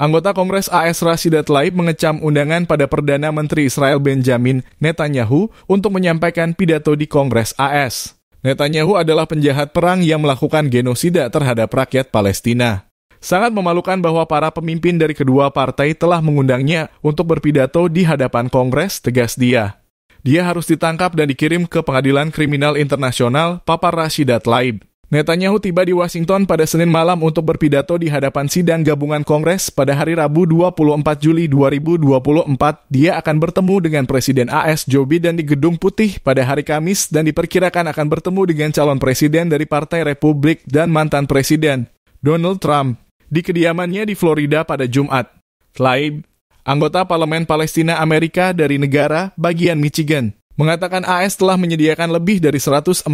Anggota Kongres AS Rashidat Laib mengecam undangan pada Perdana Menteri Israel Benjamin Netanyahu untuk menyampaikan pidato di Kongres AS. Netanyahu adalah penjahat perang yang melakukan genosida terhadap rakyat Palestina. Sangat memalukan bahwa para pemimpin dari kedua partai telah mengundangnya untuk berpidato di hadapan Kongres, tegas dia. Dia harus ditangkap dan dikirim ke Pengadilan Kriminal Internasional Papar Rashidat Laib. Netanyahu tiba di Washington pada Senin malam untuk berpidato di hadapan sidang gabungan Kongres pada hari Rabu 24 Juli 2024. Dia akan bertemu dengan Presiden AS Joe Biden di Gedung Putih pada hari Kamis dan diperkirakan akan bertemu dengan calon presiden dari Partai Republik dan mantan presiden Donald Trump di kediamannya di Florida pada Jumat. Tlaib, anggota Parlemen Palestina Amerika dari negara bagian Michigan, mengatakan AS telah menyediakan lebih dari 141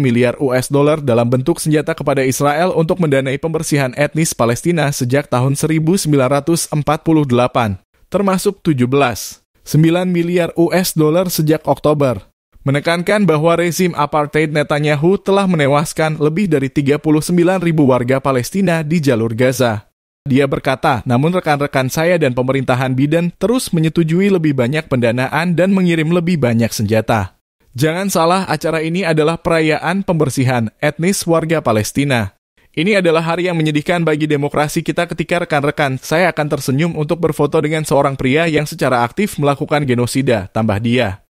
miliar US dollar dalam bentuk senjata kepada Israel untuk mendanai pembersihan etnis Palestina sejak tahun 1948, termasuk 17, 9 miliar US dollar sejak Oktober. Menekankan bahwa rezim apartheid Netanyahu telah menewaskan lebih dari 39 ribu warga Palestina di jalur Gaza. Dia berkata, namun rekan-rekan saya dan pemerintahan Biden terus menyetujui lebih banyak pendanaan dan mengirim lebih banyak senjata. Jangan salah, acara ini adalah perayaan pembersihan etnis warga Palestina. Ini adalah hari yang menyedihkan bagi demokrasi kita ketika rekan-rekan saya akan tersenyum untuk berfoto dengan seorang pria yang secara aktif melakukan genosida, tambah dia.